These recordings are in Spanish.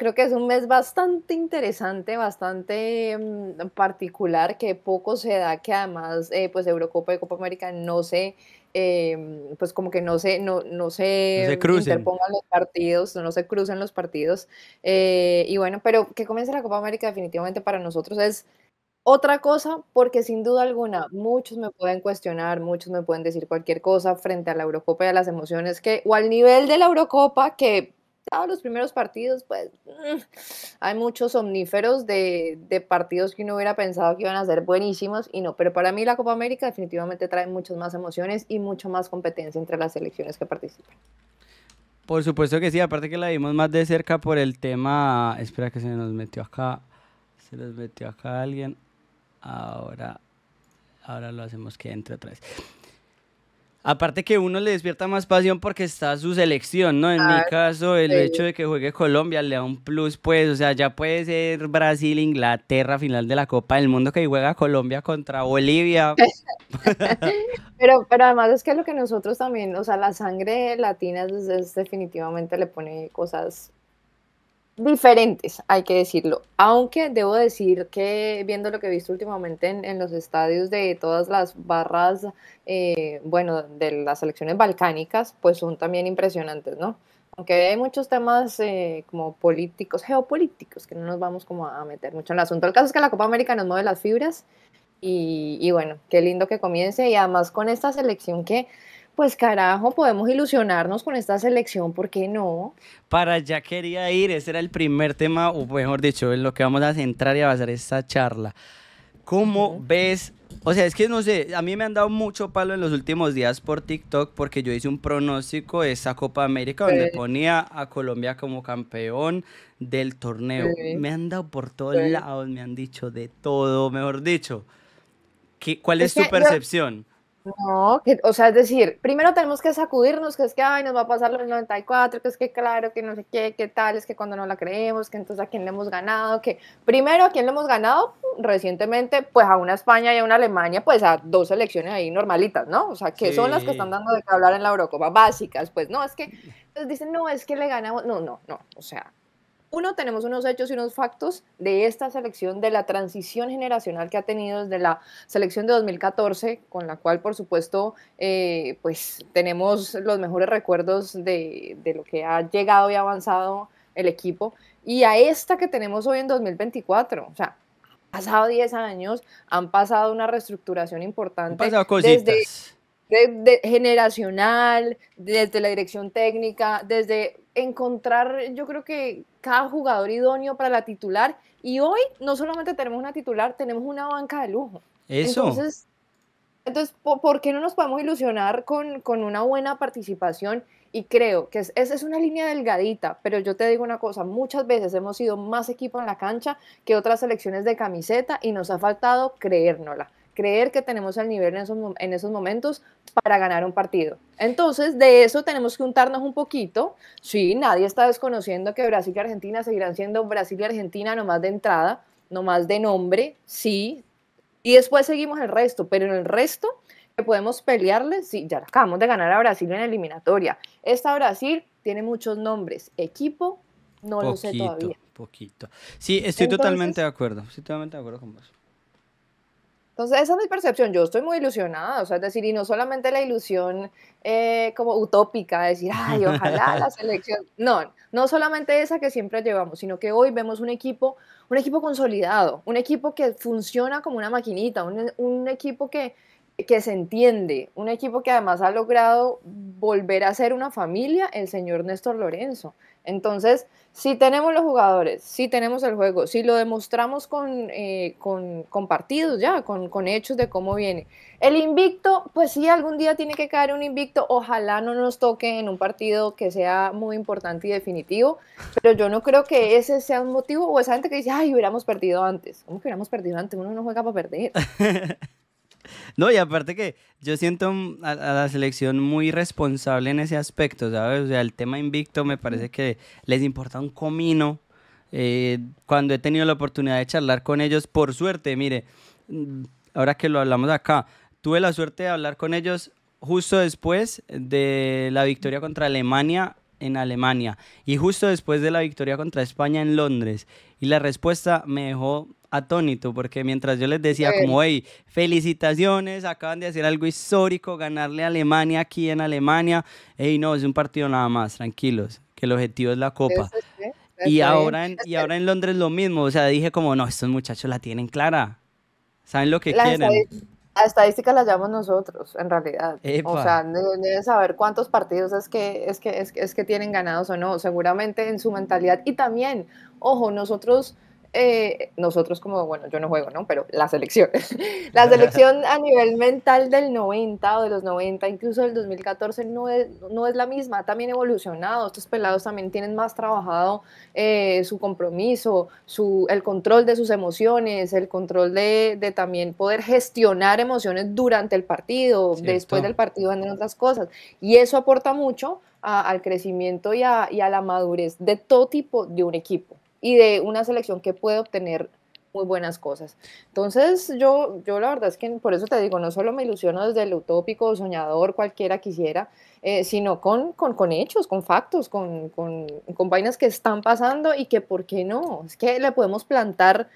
creo que es un mes bastante interesante, bastante mm, particular, que poco se da, que además eh, pues Eurocopa y Copa América no se, em, pues como que no se, no, no se, mm, interpongan los partidos, no se crucen los partidos. Eh, y bueno, pero que comience la Copa América definitivamente para nosotros es otra cosa, porque sin duda alguna muchos me pueden cuestionar, muchos me pueden decir cualquier cosa frente a la Eurocopa y a las emociones que, o al nivel de la Eurocopa que Ah, los primeros partidos, pues mm, hay muchos omníferos de, partidos que uno hubiera pensado que iban a ser buenísimos y no. Pero para mí la Copa América definitivamente trae muchas más emociones y mucho más competencia entre las selecciones que participan. Por supuesto que sí, aparte que la vimos más de cerca por el tema. Espera que se nos metió acá. Se nos metió acá alguien. Ahora, ahora lo hacemos que entre otra vez. Aparte que uno le despierta más pasión porque está su selección, ¿no? En mi ah, caso, el hecho de que juegue Colombia le da un plus, pues, o sea, ya puede ser Brasil, Inglaterra, final de la Copa del Mundo que juega Colombia contra Bolivia. pero, pero además es que lo que nosotros también, o sea, la sangre latina es definitivamente le pone cosas diferentes, hay que decirlo. Aunque debo decir que viendo lo que he visto últimamente en, en los estadios de todas las barras, eh, bueno, de las selecciones balcánicas, pues son también impresionantes, ¿no? Aunque hay muchos temas eh, como políticos, geopolíticos, que no nos vamos como a meter mucho en el asunto. El caso es que la Copa América nos mueve las fibras y, y bueno, qué lindo que comience y además con esta selección que pues carajo, podemos ilusionarnos con esta selección, ¿por qué no? Para ya quería ir, ese era el primer tema, o mejor dicho, en lo que vamos a centrar y a basar esta charla. ¿Cómo ves o sea, es que no sé, a mí me han dado mucho palo en los últimos días por TikTok porque yo hice un pronóstico de esa Copa América donde ponía a Colombia como campeón del torneo. Me han dado por todos lados, me han dicho de todo, mejor dicho. ¿Qué, ¿Cuál es tu percepción? No, que, o sea, es decir, primero tenemos que sacudirnos, que es que, ay, nos va a pasar los 94, que es que, claro, que no sé qué, qué tal, es que cuando no la creemos, que entonces a quién le hemos ganado, que primero a quién le hemos ganado recientemente, pues a una España y a una Alemania, pues a dos elecciones ahí normalitas, ¿no? O sea, que son las que están dando de qué hablar en la Eurocopa, básicas, pues no, es que, entonces dicen, no, es que le ganamos, no, no, no, o sea, uno, tenemos unos hechos y unos factos de esta selección, de la transición generacional que ha tenido desde la selección de 2014, con la cual, por supuesto, eh, pues tenemos los mejores recuerdos de, lo que ha llegado y avanzado el equipo, y a esta que tenemos hoy en 2024. O sea, han pasado 10 años, han pasado una reestructuración importante. Desde generacional, desde la dirección técnica, desde encontrar, yo creo que cada jugador idóneo para la titular. Y hoy no solamente tenemos una titular, tenemos una banca de lujo. Eso. Entonces, entonces ¿por qué no nos podemos ilusionar con, con una buena participación? Y creo que esa es una línea delgadita, pero yo te digo una cosa, muchas veces hemos sido más equipo en la cancha que otras selecciones de camiseta y nos ha faltado creérnosla creer que tenemos el nivel en esos, en esos momentos para ganar un partido. Entonces, de eso tenemos que juntarnos un poquito. Sí, nadie está desconociendo que Brasil y Argentina seguirán siendo Brasil y Argentina nomás de entrada, nomás de nombre, sí. Y después seguimos el resto, pero en el resto que podemos pelearle, sí, ya acabamos de ganar a Brasil en eliminatoria. Esta Brasil tiene muchos nombres, equipo, no lo sé todavía. Poquito. Sí, estoy totalmente de acuerdo, estoy totalmente de acuerdo con vos. Entonces, esa es mi percepción. Yo estoy muy ilusionada, o sea, es decir, y no solamente la ilusión eh, como utópica, decir, ay, ojalá la selección. No, no solamente esa que siempre llevamos, sino que hoy vemos un equipo, un equipo consolidado, un equipo que funciona como una maquinita, un, un equipo que, que se entiende, un equipo que además ha logrado volver a ser una familia, el señor Néstor Lorenzo. Entonces, si tenemos los jugadores, si tenemos el juego, si lo demostramos eh, con, con, partidos ya, con, con, hechos de cómo viene. El invicto, pues si algún día tiene que caer un invicto. Ojalá no nos toque en un partido que sea muy importante y definitivo, pero yo no creo que ese sea un motivo o esa gente que dice, ay, hubiéramos perdido antes. ¿Cómo que hubiéramos perdido antes? Uno no juega para perder. No, y aparte que yo siento a, la selección muy responsable en ese aspecto, ¿sabes? O sea, el tema invicto me parece que les importa un comino. Eh, cuando he tenido la oportunidad de charlar con ellos, por suerte, mire, mm, ahora que lo hablamos acá, tuve la suerte de hablar con ellos justo después de la victoria contra Alemania en Alemania y justo después de la victoria contra España en Londres. Y la respuesta me dejó atónito porque mientras yo les decía como, hey, felicitaciones, acaban de hacer algo histórico, ganarle a Alemania aquí en Alemania, hey, no, es un partido nada más, tranquilos, que el objetivo es la copa. y ahora, en, y ahora en Londres lo mismo, o sea, dije como, no, estos muchachos la tienen clara, saben lo que quieren. Las estadística la llamamos nosotros, en realidad. O sea, deben saber cuántos partidos es, que, es, que, es que tienen ganados o no, seguramente en su mentalidad. Y también, ojo, nosotros eh, nosotros como, bueno, yo no juego, ¿no? Pero la selección, la selección a nivel mental del 90 o de los 90, incluso del 2014, no es, no es la misma, también evolucionado, estos pelados también tienen más trabajado eh, su compromiso, su, el control de sus emociones, el control de, también poder gestionar emociones durante el partido, después del partido, en otras cosas, y eso aporta mucho al crecimiento y a la madurez de todo tipo de un equipo y de una selección que puede obtener muy buenas cosas. Entonces, yo, yo la verdad es que por eso te digo, no solo me ilusiono desde el utópico, soñador, cualquiera quisiera, eh, sino con, con, con, hechos, con factos, con, con, con vainas que están pasando y que, ¿por qué no? Es que le podemos plantar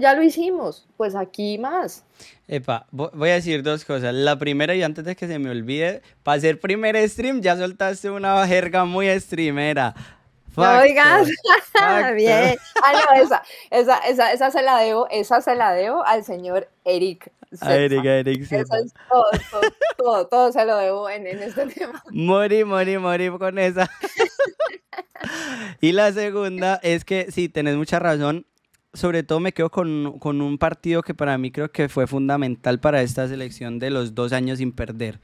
ya lo hicimos, pues aquí más. Epa, voy a decir dos cosas. La primera, y antes de que se me olvide, para ser primer stream ya soltaste una jerga muy streamera. No está Bien. Ah, no, esa, esa, esa, esa se la debo, esa se la debo al señor Eric. A Eric, a Eric. Eso es todo, todo, todo, se lo debo en, en este tema. Morí, morí, morí con esa. y la segunda es que sí, tenés mucha razón. Sobre todo me quedo con, con un partido que para mí creo que fue fundamental para esta selección de los dos años sin perder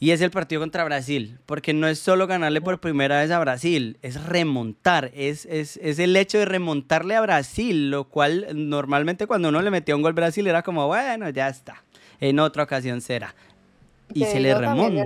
y es el partido contra Brasil, porque no es solo ganarle por primera vez a Brasil, es remontar, es, es, es el hecho de remontarle a Brasil, lo cual normalmente cuando uno le metía un gol a Brasil era como, bueno, ya está, en otra ocasión será. Y se le remonta.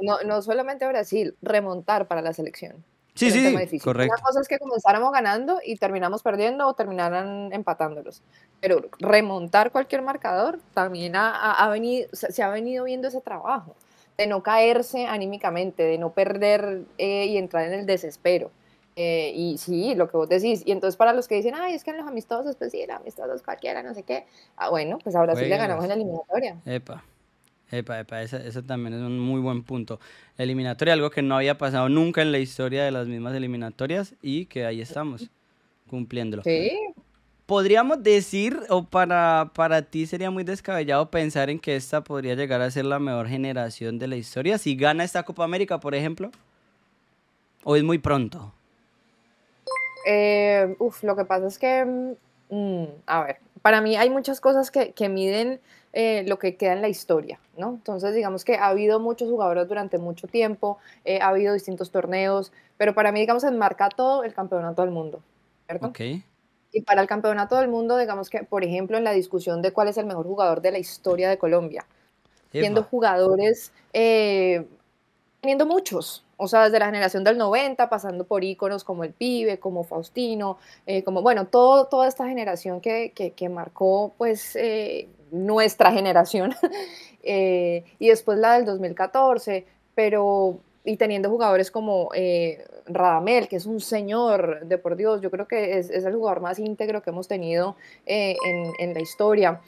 no, no solamente a Brasil, remontar para la selección. Sí, sí, correcto. Una cosa es que comenzáramos ganando y terminamos perdiendo o terminaran empatándolos. Pero remontar cualquier marcador también ha, ha venido, se ha venido viendo ese trabajo de no caerse anímicamente, de no perder eh, y entrar en el desespero. Eh, y sí, lo que vos decís. Y entonces para los que dicen, ay, es que en los amistosos, pues sí, amistosos cualquiera, no sé qué. Ah, bueno, pues ahora sí le ganamos en la eliminatoria. Epa, epa, epa, ese, también es un muy buen punto. eliminatoria, algo que no había pasado nunca en la historia de las mismas eliminatorias y que ahí estamos cumpliéndolo. Sí podríamos decir, o para, para ti sería muy descabellado pensar en que esta podría llegar a ser la mejor generación de la historia, si gana esta Copa América, por ejemplo, o es muy pronto. Eh, uf, lo que pasa es que, mm, mm, a ver, para mí hay muchas cosas que, que miden eh, lo que queda en la historia, ¿no? Entonces, digamos que ha habido muchos jugadores durante mucho tiempo, eh, ha habido distintos torneos, pero para mí, digamos, enmarca todo el campeonato del mundo, ¿cierto? Okay. Y para el campeonato del mundo, digamos que, por ejemplo, en la discusión de cuál es el mejor jugador de la historia de Colombia, siendo jugadores, eh, teniendo muchos, o sea, desde la generación del 90, pasando por íconos como el pibe, como Faustino, eh, como, bueno, todo, toda esta generación que, marcó, pues, eh, nuestra generación, y después la del 2014, pero y teniendo jugadores como eh, Radamel, que es un señor de por Dios, yo creo que es, el jugador más íntegro que hemos tenido eh, en, en, la historia.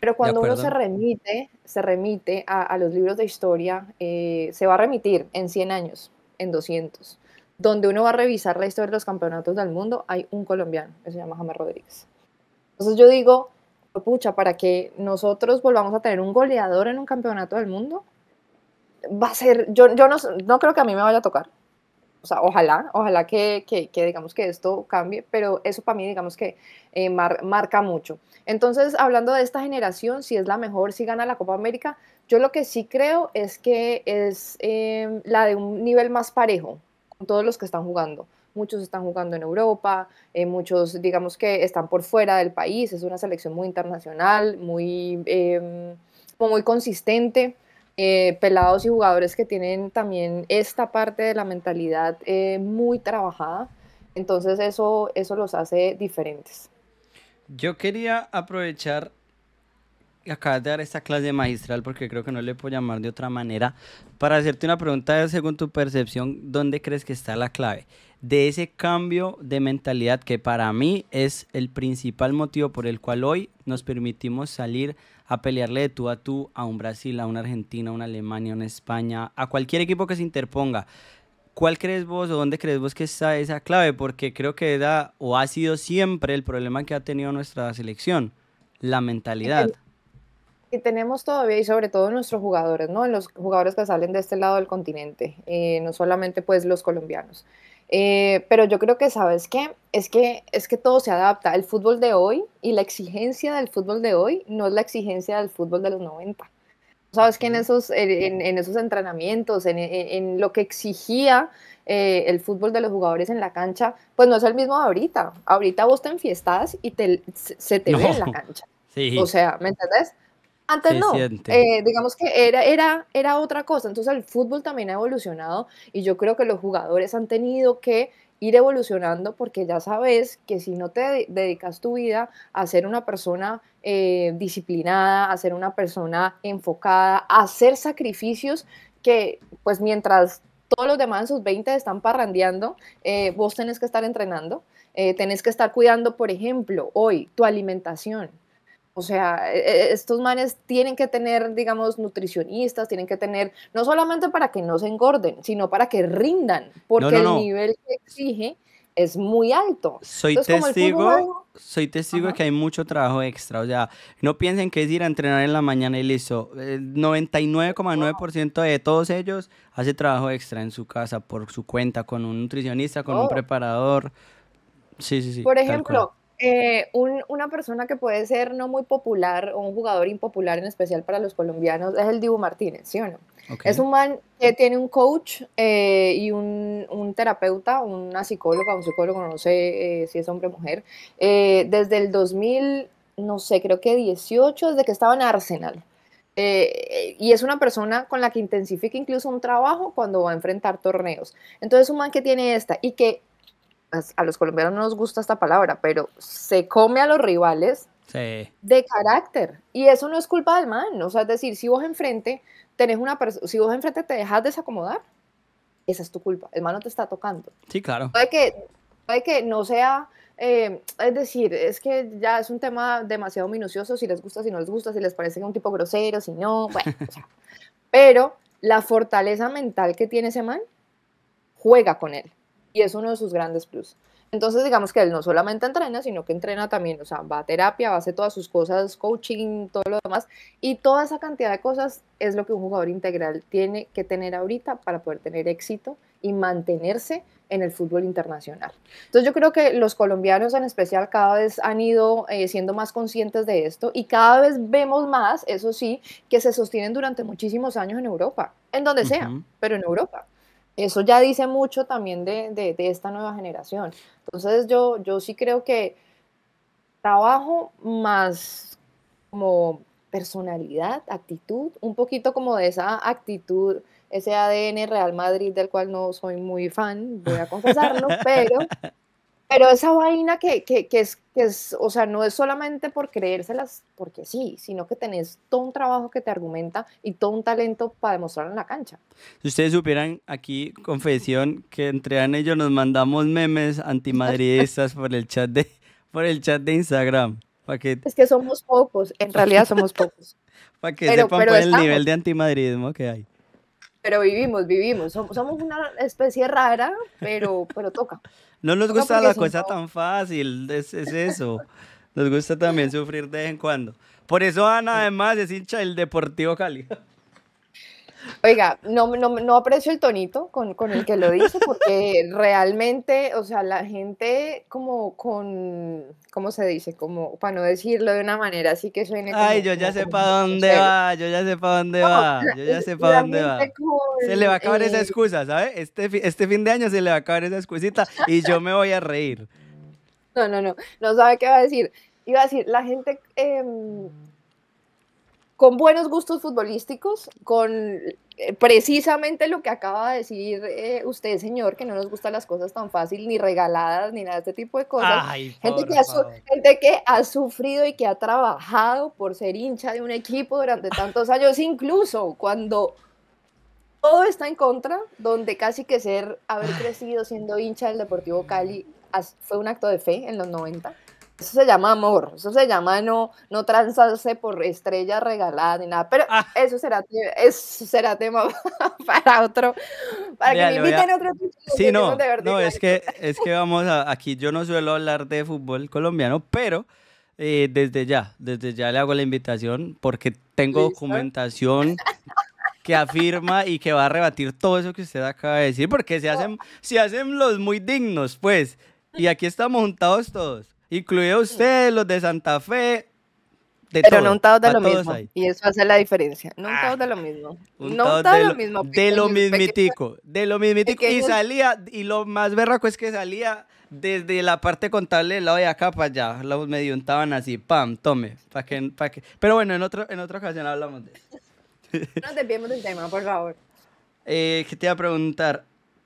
Pero cuando uno se remite, se remite a, a los libros de historia, eh, se va a remitir en 100 años, en 200. Donde uno va a revisar la historia de los campeonatos del mundo, hay un colombiano, que se llama James Rodríguez. Entonces yo digo, pucha, para que nosotros volvamos a tener un goleador en un campeonato del mundo, va a ser, yo, yo no, no, creo que a mí me vaya a tocar. O sea, ojalá, ojalá que, que, digamos que esto cambie, pero eso para mí digamos que eh, marca mucho. Entonces, hablando de esta generación, si es la mejor, si gana la Copa América, yo lo que sí creo es que es em, la de un nivel más parejo con todos los que están jugando muchos están jugando en Europa, eh, muchos digamos que están por fuera del país, es una selección muy internacional, muy, em, muy consistente. Eh, pelados y jugadores que tienen también esta parte de la mentalidad eh, muy trabajada. Entonces eso, eso los hace diferentes. Yo quería aprovechar acabas de dar esta clase magistral porque creo que no le puedo llamar de otra manera. Para hacerte una pregunta, según tu percepción, ¿dónde crees que está la clave de ese cambio de mentalidad que para mí es el principal motivo por el cual hoy nos permitimos salir a pelearle tú a tú a un Brasil, a una Argentina, a una Alemania, a una España, a cualquier equipo que se interponga. ¿Cuál crees vos o dónde crees vos que está esa clave? Porque creo que da o ha sido siempre el problema que ha tenido nuestra selección, la mentalidad. Y tenemos todavía, y sobre todo nuestros jugadores, ¿no? los jugadores que salen de este lado del continente, eh, no solamente pues los colombianos. Eh, pero yo creo que, ¿sabes qué? Es que, es que todo se adapta. El fútbol de hoy y la exigencia del fútbol de hoy no es la exigencia del fútbol de los 90. Sabes que en esos, en, esos entrenamientos, en, lo que exigía eh, el fútbol de los jugadores en la cancha, pues no es el mismo ahorita. Ahorita vos te enfiestas y se te ve en la cancha. O sea, ¿me entendés? Antes no, eh, digamos que era, era, era otra cosa, entonces el fútbol también ha evolucionado y yo creo que los jugadores han tenido que ir evolucionando porque ya sabes que si no te dedicas tu vida a ser una persona eh, disciplinada, a ser una persona enfocada, a hacer sacrificios que pues mientras todos los demás en sus 20 están parrandeando, eh, vos tenés que estar entrenando, tenés que estar cuidando, por ejemplo, hoy tu alimentación, o sea, e, e, estos manes tienen que tener, digamos, nutricionistas, tienen que tener, no solamente para que no se engorden, sino para que rindan, porque el nivel que exige es muy alto. Soy testigo, soy testigo de que hay mucho trabajo extra, o sea, no piensen que es ir a entrenar en la mañana y listo. El eh, 99,9% de todos ellos hace trabajo extra en su casa por su cuenta con un nutricionista, con un oh. preparador. Sí, sí, sí. Por ejemplo, eh, una persona que puede ser no muy popular o un jugador impopular en especial para los colombianos es el Dibu Martínez, ¿sí o no? Es un man que tiene un coach eh, y un, terapeuta, una psicóloga, un psicólogo, no sé eh, si es hombre o mujer, desde el 2000, no sé, creo que 18, desde que estaba en Arsenal. y es una persona con la que intensifica incluso un trabajo cuando va a enfrentar torneos. Entonces, un man que tiene esta y que pues, a los colombianos no nos gusta esta palabra, pero se come a los rivales de carácter. Y eso no es culpa del man. O sea, es decir, si vos enfrente tenés una si vos enfrente te dejas desacomodar, esa es tu culpa. El man no te está tocando. Sí, claro. Puede que, puede que no sea. Eh, es decir, es que ya es un tema demasiado minucioso si les gusta, si no les gusta, si les parece un tipo grosero, si no, bueno, pero la fortaleza mental que tiene ese man juega con él y es uno de sus grandes plus. Entonces digamos que él no solamente entrena, sino que entrena también, o sea, va a terapia, va a hacer todas sus cosas, coaching, todo lo demás, y toda esa cantidad de cosas es lo que un jugador integral tiene que tener ahorita para poder tener éxito y mantenerse en el fútbol internacional. Entonces yo creo que los colombianos en especial cada vez han ido eh, siendo más conscientes de esto y cada vez vemos más, eso sí, que se sostienen durante muchísimos años en Europa, en donde sea, pero en Europa eso ya dice mucho también de, de, esta nueva generación. Entonces yo, yo sí creo que trabajo más como personalidad, actitud, un poquito como de esa actitud, ese ADN Real Madrid del cual no soy muy fan, voy a confesarlo, pero pero esa vaina que, que, es, que es, o sea, no es solamente por creérselas porque sí, sino que tenés todo un trabajo que te argumenta y todo un talento para demostrarlo en la cancha. Si ustedes supieran aquí, confesión, que entre y yo nos mandamos memes antimadridistas por el chat de, por el chat de Instagram. Que... Es que somos pocos, en realidad somos pocos. para que sepan pero es el nivel de antimadridismo que hay pero vivimos, vivimos. Somos, una especie rara, pero, pero toca. No nos gusta la cosa tan fácil, es, es, eso. Nos gusta también sufrir de vez en cuando. Por eso Ana además es hincha del Deportivo Cali. Oiga, no, no, aprecio el tonito con, el que lo dice, porque realmente, o sea, la gente como con, ¿cómo se dice? Como, para no decirlo de una manera así que suene Ay, yo ya sé para dónde va, yo ya sé para dónde va, yo ya sé para dónde va. se le va a acabar esa eh, excusa, ¿sabes? Este, este, fin de año se le va a acabar esa excusita y yo me voy a reír. No, no, no, no sabe qué va a decir. Iba a decir, la gente... Em, con buenos gustos futbolísticos, con eh, precisamente lo que acaba de decir eh, usted, señor, que no nos gustan las cosas tan fácil, ni regaladas, ni nada de este tipo de cosas. gente, que ha, sufrido y que ha trabajado por ser hincha de un equipo durante tantos años, incluso cuando todo está en contra, donde casi que ser, haber crecido siendo hincha del Deportivo Cali fue un acto de fe en los 90. Eso se llama amor, eso se llama no, no transarse por estrellas regaladas ni nada, pero ah. eso, será, será tema para otro, para que me inviten a... otro tipo Sí, no, no es, que, es que vamos a, aquí, yo no suelo hablar de fútbol colombiano, pero eh, desde ya, desde ya le hago la invitación porque tengo documentación que afirma y que va a rebatir todo eso que usted acaba de decir, porque se hacen, se hacen los muy dignos, pues. Y aquí estamos juntados todos. Incluido usted, los de Santa Fe. De pero todo, no untados de lo mismo. Y eso hace la diferencia. No untados de lo ah, mismo. No untados de lo, mismo. De lo mismitico. De lo mismitico. Y salía, y lo más berraco es que salía desde la parte contable del lado de acá para allá. Los medio untaban así, pam, tome. que, que. Pero bueno, en, otro, en otra ocasión hablamos de eso. no desviemos del tema, por favor. Eh, ¿Qué te iba a preguntar?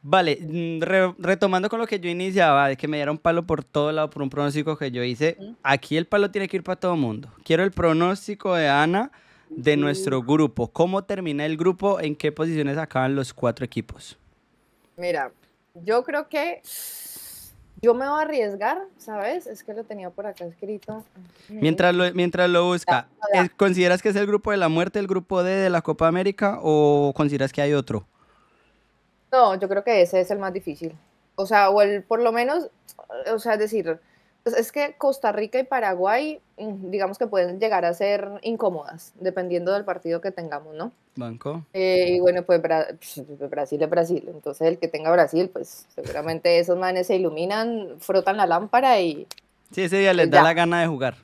Vale, mm, retomando con lo que yo iniciaba, de que me dieron palo por todo lado por un pronóstico que yo hice, aquí el palo tiene que ir para todo mundo. Quiero el pronóstico de Ana de nuestro grupo. ¿Cómo termina el grupo? ¿En qué posiciones acaban los cuatro equipos? Mira, yo creo que yo me voy a arriesgar, ¿sabes? Es que lo tenía por acá escrito. Mientras lo, mientras lo busca, ¿consideras que es el grupo de la muerte, el grupo D de la Copa América o consideras que hay otro? No, yo creo que ese es el más difícil. O sea, o el, por lo menos, o sea, es decir, pues, es que Costa Rica y Paraguay, mm, digamos que pueden llegar a ser incómodas, dependiendo del partido que tengamos, ¿no? Banco. Eh, y bueno, pues, pues Brasil es Brasil. Entonces, el que tenga Brasil, pues seguramente esos manes se iluminan, frotan la lámpara y. Sí, ese día les da la gana de jugar.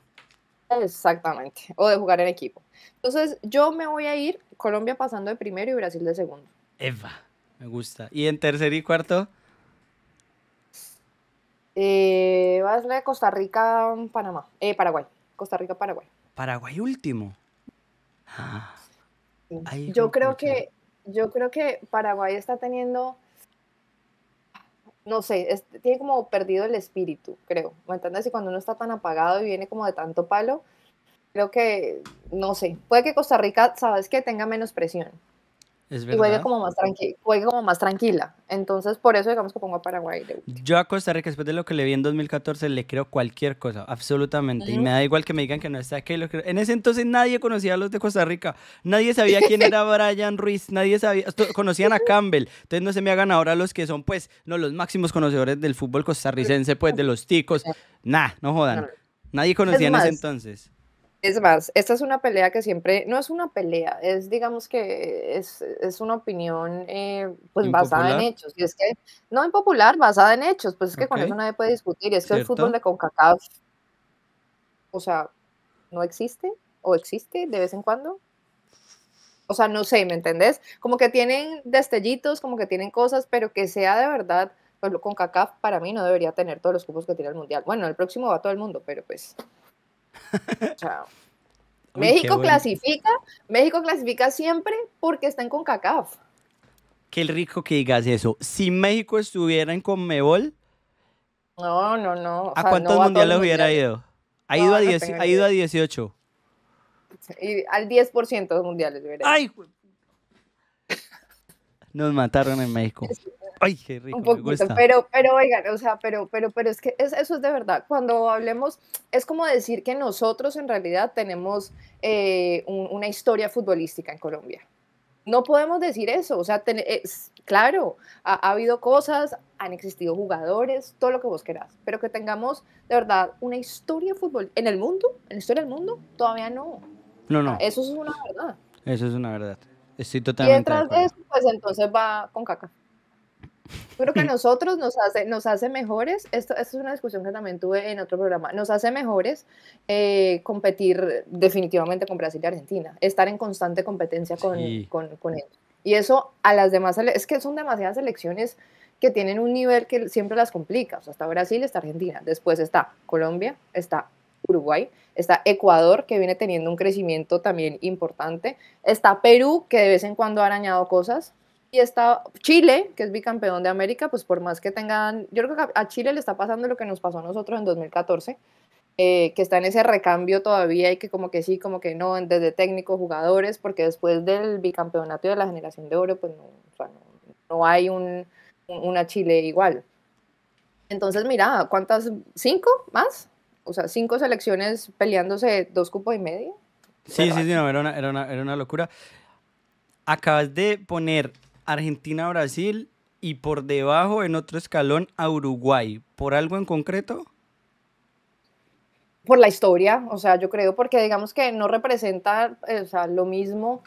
Exactamente, o de jugar en equipo. Entonces, yo me voy a ir Colombia pasando de primero y Brasil de segundo. Eva. Me gusta. ¿Y en tercer y cuarto? Eh, va a Costa Rica, Panamá. Eh, Paraguay. Costa Rica, Paraguay. Paraguay último. Ah. yo creo que yo creo que Paraguay está teniendo no sé, tiene como perdido el espíritu, creo. ¿Me entiendes? Y cuando uno está tan apagado y viene como de tanto palo, creo que, no sé, puede que Costa Rica, sabes que tenga menos presión, juegue como, más como más tranquila. Entonces, por eso digamos que pongo a Paraguay Yo a Costa Rica, después de lo que le vi en 2014, le creo cualquier cosa, absolutamente. Y me da igual que me digan que no está aquí. En ese entonces nadie conocía a los de Costa Rica. Nadie sabía quién era Brian Ruiz. Nadie sabía. Conocían a Campbell. Entonces, no se me hagan ahora los que son, pues, no, los máximos conocedores del fútbol costarricense, pues, de los ticos. Nah, no jodan. Nadie conocía en ese entonces. Es más, esta es una pelea que siempre, no es una pelea, es digamos que es, una opinión eh, pues basada en hechos. Y es que, no popular basada en hechos, pues es que con eso nadie puede discutir. Y es el fútbol de CONCACAF, o sea, no existe o existe de vez en cuando. O sea, no sé, ¿me entendés? Como que tienen destellitos, como que tienen cosas, pero que sea de verdad, pues CONCACAF para mí no debería tener todos los cupos que tiene el Mundial. Bueno, el próximo va todo el mundo, pero pues... Chao. México clasifica, México clasifica siempre porque está en CONCACAF. Qué rico que digas eso. Si México estuviera en Conmebol, no, no, no. ¿A cuántos mundiales hubiera ido? Ha, ido a ha ido a 18. al 10% de mundiales, Nos mataron en México. Ay, qué rico, un poquito, pero, pero oigan, o sea, pero, pero, pero es que eso es de verdad. Cuando hablemos, es como decir que nosotros en realidad tenemos eh, una historia futbolística en Colombia. No podemos decir eso, o sea, claro, ha, habido cosas, han existido jugadores, todo lo que vos querás, pero que tengamos de verdad una historia fútbol en el mundo, en la historia del mundo, todavía no. No, no. Eso es una verdad. Eso es una verdad. Estoy totalmente. Y detrás de eso, pues entonces va con caca. Creo que a nosotros nos hace, nos hace mejores, esto, es una discusión que también tuve en otro programa, nos hace mejores eh, competir definitivamente con Brasil y Argentina, estar en constante competencia con, con ellos. Y eso a las demás, es que son demasiadas elecciones que tienen un nivel que siempre las complica. O sea, está Brasil, está Argentina, después está Colombia, está Uruguay, está Ecuador, que viene teniendo un crecimiento también importante, está Perú, que de vez en cuando ha arañado cosas, y está Chile, que es bicampeón de América, pues por más que tengan, yo creo que a Chile le está pasando lo que nos pasó a nosotros en 2014, eh, que está en ese recambio todavía y que como que sí, como que no, desde técnicos, jugadores, porque después del bicampeonato de la generación de oro, pues no, hay una Chile igual. Entonces, mira, ¿cuántas? ¿Cinco más? O sea, cinco selecciones peleándose dos cupos y medio. Sí, sí, sí, no, era era una locura. Acabas de poner Argentina-Brasil y por debajo en otro escalón a Uruguay. ¿Por algo en concreto? Por la historia, o sea, yo creo, porque digamos que no representa eh, lo mismo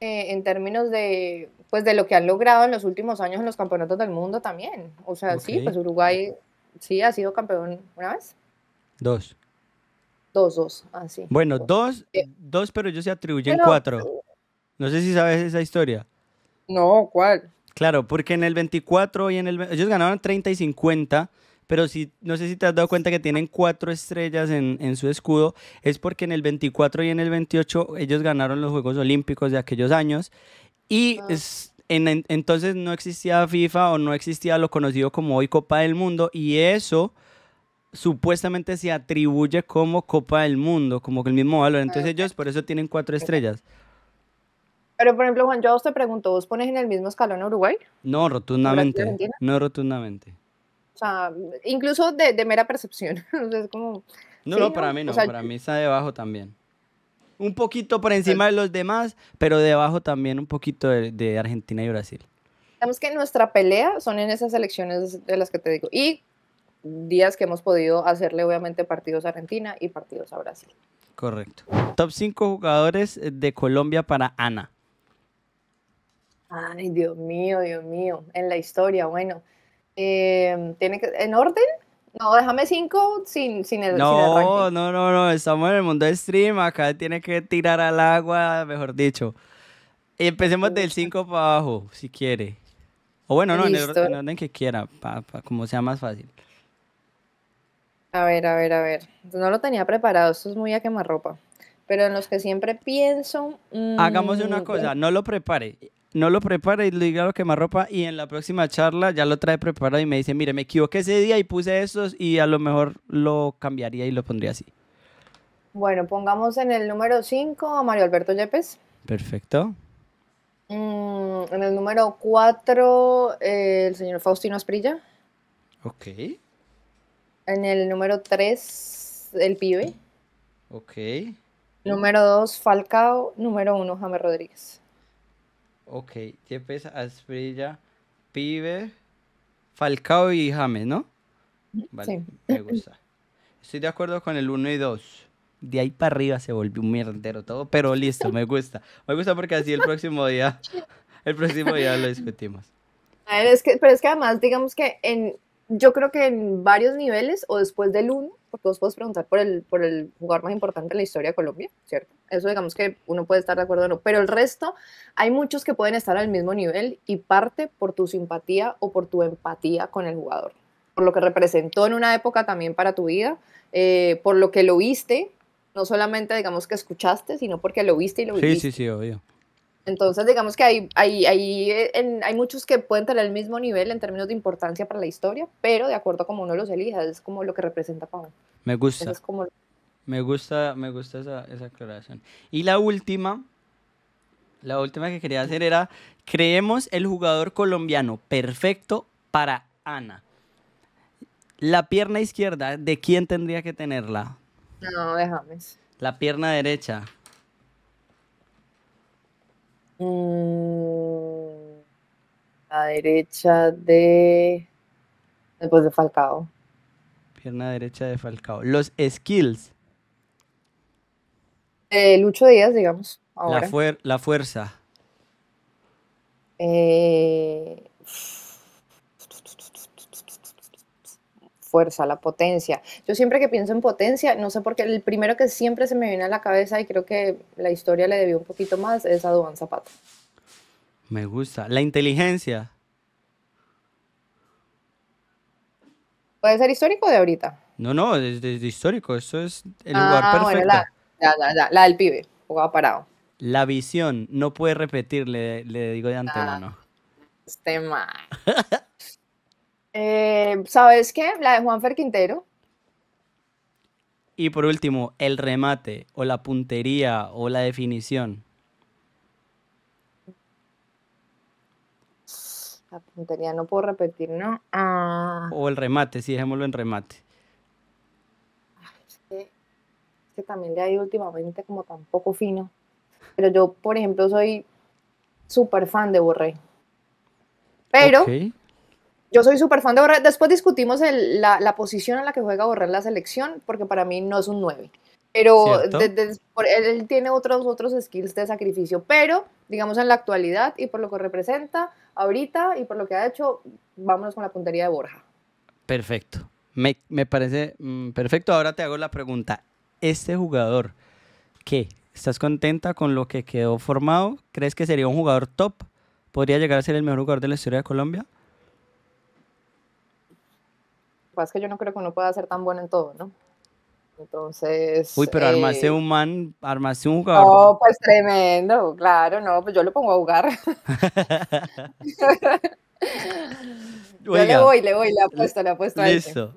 eh, en términos de, pues, de lo que han logrado en los últimos años en los campeonatos del mundo también. O sea, sí, pues Uruguay sí ha sido campeón una vez. Dos. Dos, dos, así. Ah, bueno, dos, eh, dos, pero ellos se atribuyen cuatro. No sé si sabes esa historia. No, ¿cuál? Claro, porque en el 24 y en el... Ellos ganaron 30 y 50, pero si, no sé si te has dado cuenta que tienen cuatro estrellas en, su escudo, es porque en el 24 y en el 28 ellos ganaron los Juegos Olímpicos de aquellos años y ah. entonces no existía FIFA o no existía lo conocido como hoy Copa del Mundo y eso supuestamente se atribuye como Copa del Mundo, como que el mismo valor. Entonces ellos por eso tienen cuatro estrellas. Pero, por ejemplo, Juan, yo te pregunto, ¿vos pones en el mismo escalón a Uruguay? No, rotundamente. No, rotundamente. O sea, incluso de, mera percepción. como... No, no, para mí no, para mí está debajo también. Un poquito por encima de los demás, pero debajo también un poquito de, de Argentina y Brasil. Digamos que nuestra pelea son en esas elecciones de las que te digo. Y días que hemos podido hacerle, obviamente, partidos a Argentina y partidos a Brasil. Correcto. Top 5 jugadores de Colombia para Ana. Ay, Dios mío, Dios mío, en la historia, bueno. Em, ¿tiene que, ¿En orden? No, déjame cinco sin, sin el. No, no, no, no, estamos en el mundo de stream, acá tiene que tirar al agua, mejor dicho. Empecemos del 5 para abajo, si quiere. O bueno, no, en orden que quiera, como sea más fácil. A ver, a ver, a ver. No lo tenía preparado, esto es muy a quemar ropa. Pero en los que siempre pienso. Mm, Hagamos una cosa, no lo prepare no lo prepara y le diga lo ropa y en la próxima charla ya lo trae preparado y me dice, mire, me equivoqué ese día y puse estos y a lo mejor lo cambiaría y lo pondría así. Bueno, pongamos en el número 5 a Mario Alberto Yepes. Perfecto. Mm, en el número 4 eh, el señor Faustino Asprilla. Ok. En el número 3 el pibe. Ok. Número 2 Falcao. Número 1 James Rodríguez. Ok, Yepes, Asprilla, Pibe, Falcao y James, ¿no? Vale, me gusta. Estoy de acuerdo con el 1 y 2. De ahí para arriba se volvió un mierdero todo, pero listo, me gusta. Me gusta porque así el próximo día, el próximo día lo discutimos. A ver, es que, pero es que además, digamos que en, yo creo que en varios niveles o después del uno, porque vos puedes preguntar por el, por el jugador más importante en la historia de Colombia, ¿cierto? Eso digamos que uno puede estar de acuerdo o no, pero el resto hay muchos que pueden estar al mismo nivel y parte por tu simpatía o por tu empatía con el jugador, por lo que representó en una época también para tu vida, eh, por lo que lo viste, no solamente digamos que escuchaste, sino porque lo viste y lo viste. Sí, sí, sí, obvio. Entonces, digamos que hay, hay, eh, hay, muchos que pueden tener el mismo nivel en términos de importancia para la historia, pero de acuerdo a cómo uno los elija, es como lo que representa para Me gusta. Me gusta, me gusta esa, esa aclaración. Y la última, la última que quería hacer era, creemos el jugador colombiano perfecto para Ana. La pierna izquierda, ¿de quién tendría que tenerla? No, déjame. La pierna derecha la mm, derecha de. Después de Falcao. Pierna derecha de Falcao. Los skills. Eh, Lucho Díaz, digamos. Ahora. La, la fuerza. Eh. fuerza, la potencia. Yo siempre que pienso en potencia, no sé por qué, el primero que siempre se me viene a la cabeza y creo que la historia le debió un poquito más es a Duván Zapata. Me gusta. La inteligencia. ¿Puede ser histórico de ahorita? No, no, es, histórico. Eso es el ah, lugar perfecto. la, del pibe, jugaba parado. La visión, no puede repetir, le, digo de antemano. Ah, este Eh, ¿Sabes qué? La de Juanfer Quintero. Y por último, el remate o la puntería o la definición. La puntería no puedo repetir, ¿no? Ah. O el remate, sí, dejémoslo en remate. Es que, también le ha ido últimamente como tan poco fino. Pero yo, por ejemplo, soy súper fan de Borré. Pero yo soy súper fan de Borja, Después discutimos la, posición en la que juega Borja en la selección, porque para mí no es un 9. Pero él tiene otros, otros skills de sacrificio. Pero, digamos, en la actualidad y por lo que representa ahorita y por lo que ha hecho, vámonos con la puntería de Borja. Perfecto. Me, parece mm, perfecto. Ahora te hago la pregunta. Este jugador, ¿qué? ¿Estás contenta con lo que quedó formado? ¿Crees que sería un jugador top? ¿Podría llegar a ser el mejor jugador de la historia de Colombia? que pasa es que yo no creo que uno pueda ser tan bueno en todo, ¿no? Entonces. Uy, pero eh... armaste un man, armaste un jugador. Oh, pues tremendo, claro, no, pues yo lo pongo a jugar. yo le voy, le voy, le apuesto, le apuesto a Listo.